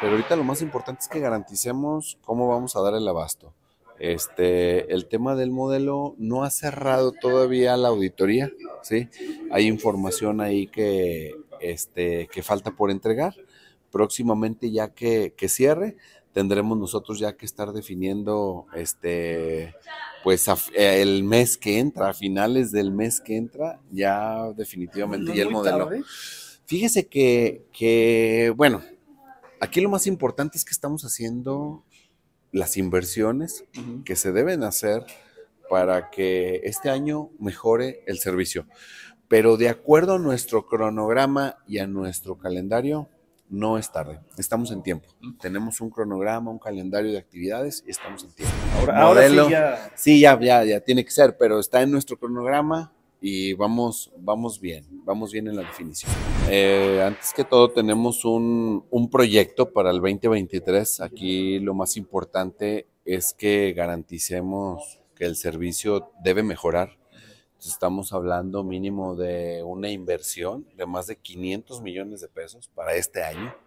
Pero ahorita lo más importante es que garanticemos cómo vamos a dar el abasto. Este, el tema del modelo no ha cerrado todavía la auditoría, ¿sí? Hay información ahí que, este, que falta por entregar. Próximamente, ya que, cierre, tendremos nosotros ya que estar definiendo este pues eh, el mes que entra, a finales del mes que entra, ya definitivamente y el modelo. Fíjese que, bueno, Aquí lo más importante es que estamos haciendo las inversiones que se deben hacer para que este año mejore el servicio. Pero de acuerdo a nuestro cronograma y a nuestro calendario, no es tarde, estamos en tiempo. Tenemos un cronograma, un calendario de actividades y estamos en tiempo. Ahora, sí, sí, ya... ya, ya, tiene que ser, pero está en nuestro cronograma, y vamos, vamos bien, vamos bien en la definición. Eh, antes que todo, tenemos un, proyecto para el 2023. Aquí lo más importante es que garanticemos que el servicio debe mejorar. estamos hablando mínimo de una inversión de más de 500 millones de pesos para este año.